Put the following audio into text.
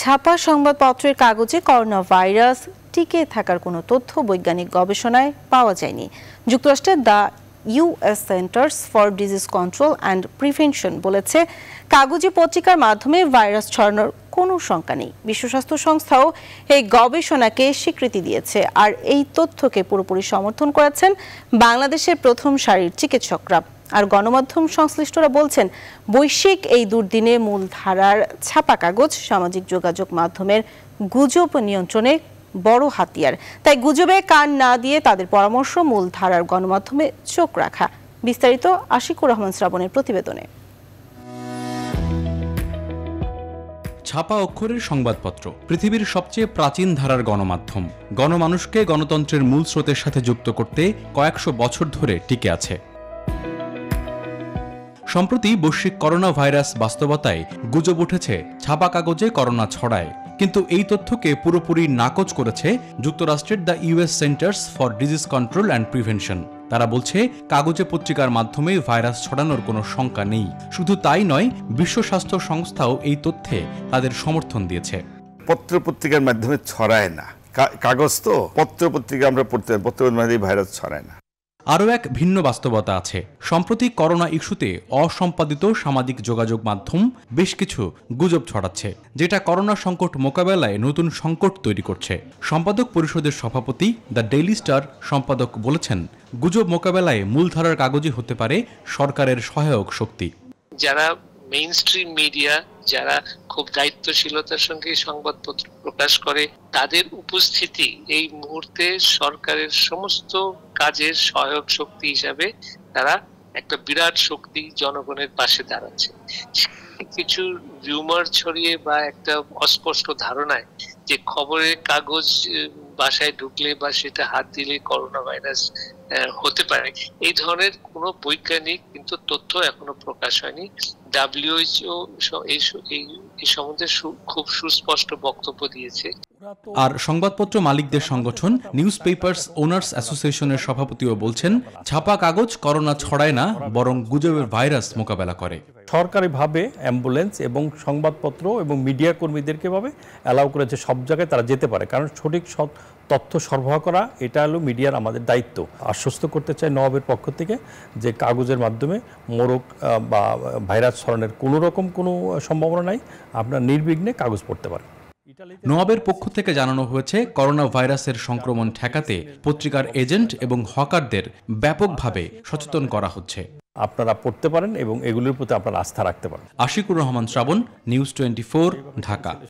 ছাপা সংবাদপত্রের কাগজে করোনা ভাইরাস টিকে থাকার কোনো তথ্য বৈজ্ঞানিক গবেষণায় পাওয়া যায়নি যুক্তরাষ্ট্রের the US Centers for Disease Control and Prevention বলেছে কাগজে পত্রিকার মাধ্যমে ভাইরাস ছড়ানোর কোনো শঙ্কা নেই বিশ্ব স্বাস্থ্য সংস্থাও এই গবেষণাকে স্বীকৃতি দিয়েছে আর এই তথ্যকে পুরোপুরি সমর্থন করেছেন বাংলাদেশের প্রথম সারির চিকিৎসকরা আর গণমাধ্যম সংশ্লিষ্টরা বলছেন বৈশ্বিক এই দুর্দিনে মূল ধারার ছাপা কাগজ সামাজিক যোগাযোগ মাধ্যমের গুজব নিয়ন্ত্রণে বড় হাতিয়ার তাই গুজবে কান না দিয়ে তাদের পরামর্শ মূল ধারার গণমাধ্যমে চোখ রাখা বিস্তারিত আশিকুর রহমান শ্রাবণের প্রতিবেদনে ছাপা অক্ষরের সংবাদপত্র পৃথিবীর সবচেয়ে প্রাচীন ধারার গণমাধ্যম গণমানুষকে গণতন্ত্রের মূল স্রোতের সাথে যুক্ত করতে কয়েকশো বছর ধরে টিকে আছে সম্প্রতি বৈশ্বিক করোনা ভাইরাস বাস্তবতায় গুজব উঠেছে ছাপা কাগজে করোনা ছড়ায় কিন্তু এই তথ্যকে পুরোপুরি নাকচ করেছে যুক্তরাষ্ট্রের the US Centers for Disease Control and Prevention তারা বলছে কাগজে পত্রিকার মাধ্যমে ভাইরাস ছড়ানোর কোনো শঙ্কা নেই শুধু তাই নয় বিশ্ব স্বাস্থ্য সংস্থাও এই তথ্যে তাদের সমর্থন দিয়েছে পত্র পত্রিকার মাধ্যমে ছড়ায় না কাগজ তো পত্র পত্রিকা আমরা পড়তে পত্র মাধ্যমে ভাইরাস ছড়ায় না আরও এক ভিন্ন বাস্তবতা আছে সম্প্রতি করোনা ইস্যুতে অসম্পাদিত সামাজিক যোগাযোগ মাধ্যম বেশ কিছু গুজব ছড়াচ্ছে যেটা করোনা সংকট মোকাবেলায় নতুন সংকট তৈরি করছে সম্পাদক পরিষদের সভাপতি দ্য ডেইলি স্টার সম্পাদক বলেছেন গুজব মোকাবেলায় মূলধারার কাগজই হতে পারে সরকারের সহায়ক শক্তি যারা মেইনস্ট্রিম মিডিয়া যারা খুব দায়িত্বশীলতার সঙ্গে সংবাদপত্র প্রকাশ করে তাদের উপস্থিতি এই মুহূর্তে সরকারের সমস্ত কাজের সহায়ক শক্তি হিসাবে তারা একটা বিরাট শক্তি জনগণের পাশে দাঁড়াচ্ছে কিছু রিউমার ছড়িয়ে বা একটা অস্পষ্ট ধারণায় যে খবরের কাগজ বাসায় ঢুকলে বা সেটা হাত দিলে করোনা ভাইরাস হতে পারে এই ধরনের কোনো বৈজ্ঞানিক কিন্তু তথ্য এখনো প্রকাশ হয়নি ডাব্লিউএইচও এই সম্বন্ধে খুব সুস্পষ্ট বক্তব্য দিয়েছে আর সংবাদপত্র মালিকদের সংগঠন নিউজ পেপার্স ওনার্স অ্যাসোসিয়েশনের সভাপতিও বলছেন ছাপা কাগজ করোনা ছড়ায় না বরং গুজবের ভাইরাস মোকাবেলা করে সরকারিভাবে অ্যাম্বুলেন্স এবং সংবাদপত্র এবং মিডিয়া কর্মীদেরকে ভাবে অ্যালাউ করেছে সব জায়গায় তারা যেতে পারে কারণ সঠিক তথ্য সরবরাহ করা এটা হলো মিডিয়ার আমাদের দায়িত্ব আশ্বস্ত করতে চাই নবাবের পক্ষ থেকে যে কাগজের মাধ্যমে মোরক বা ভাইরাস ছড়ানোর কোনো রকম কোনো সম্ভাবনা নাই আপনার নির্বিঘ্নে কাগজ পড়তে পারেন নোয়াবের পক্ষ থেকে জানানো হয়েছে করোনা ভাইরাসের সংক্রমণ ঠেকাতে পত্রিকার এজেন্ট এবং হকারদের ব্যাপকভাবে সচেতন করা হচ্ছে আপনারা পড়তে পারেন এবং এগুলোর প্রতি আপনারা আস্থা রাখতে পারেন আশিকুর রহমান শ্রাবণ নিউজ টোয়েন্টি ঢাকা